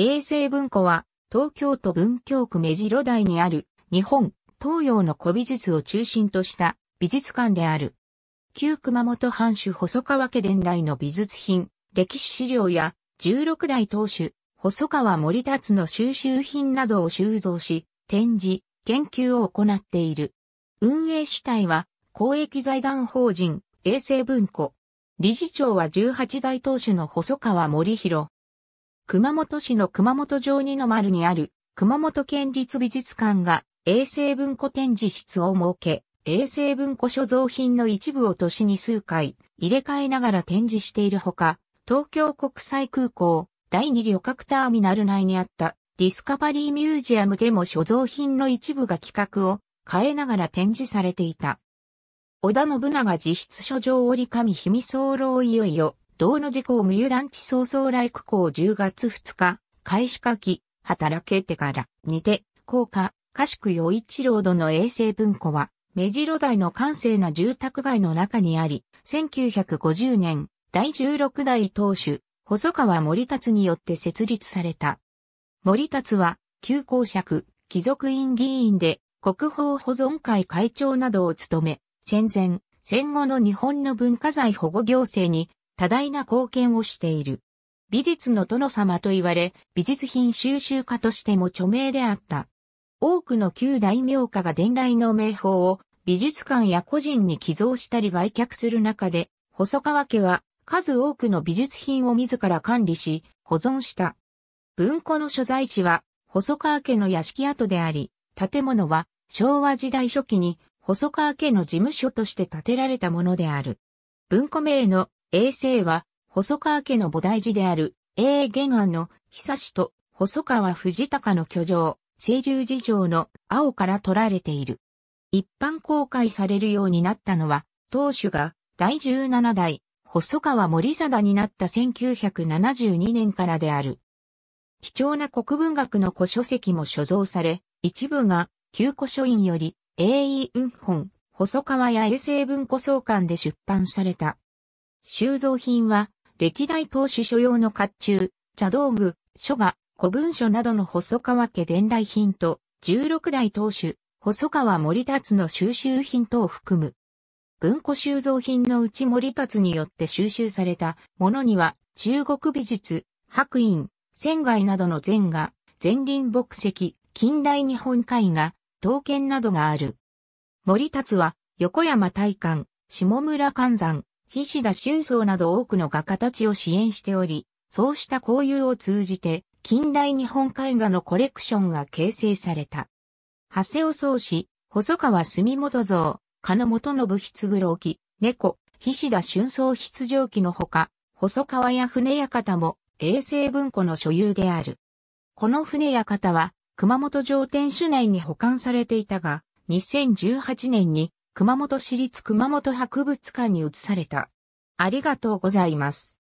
衛星文庫は、東京都文京区目白台にある、日本、東洋の古美術を中心とした美術館である。旧熊本藩主細川家伝来の美術品、歴史資料や、16代当主、細川森達の収集品などを収蔵し、展示、研究を行っている。運営主体は、公益財団法人、衛星文庫。理事長は18代当主の細川森弘。熊本市の熊本城二の丸にある熊本県立美術館が衛星文庫展示室を設け、衛星文庫所蔵品の一部を年に数回入れ替えながら展示しているほか、東京国際空港第二旅客ターミナル内にあったディスカバリーミュージアムでも所蔵品の一部が企画を変えながら展示されていた。織田信長自筆書状折り紙秘密僧楼いよいよ道の事故。無油団地早々来区港10月2日、開始書き、働けてから、にて、高架、家宿与一郎殿の衛星文庫は、目白台の閑静な住宅街の中にあり、1950年、第16代当主、細川森達によって設立された。森達は、旧公爵、貴族院議員で、国宝保存会会長などを務め、戦前、戦後の日本の文化財保護行政に多大な貢献をしている。美術の殿様と言われ、美術品収集家としても著名であった。多くの旧大名家が伝来の名宝を美術館や個人に寄贈したり売却する中で、細川家は数多くの美術品を自ら管理し、保存した。文庫の所在地は細川家の屋敷跡であり、建物は昭和時代初期に細川家の事務所として建てられたものである。文庫名の永世は、細川家の母大寺である、永元安の久しと細川藤隆の居城、清流寺城の青から取られている。一般公開されるようになったのは、当主が第17代細川森貞になった1972年からである。貴重な国文学の古書籍も所蔵され、一部が旧古書院より、英遠運本、細川や衛生文庫総館で出版された。収蔵品は、歴代当主所用の甲冑、茶道具、書画、古文書などの細川家伝来品と、十六代当主、細川森達の収集品等を含む。文庫収蔵品のうち森達によって収集されたものには、中国美術、白隠、仙外などの禅画、禅林墨石、近代日本絵画、刀剣などがある。森達は、横山大観、下村観山、菱田春草など多くの画家たちを支援しており、そうした交流を通じて、近代日本絵画のコレクションが形成された。長谷尾宗氏、細川住元像、金本信筆黒木、猫、菱田春草筆上記のほか、細川や船館も衛生文庫の所有である。この船館は熊本城天守内に保管されていたが、2018年に熊本市立熊本博物館に移された。ありがとうございます。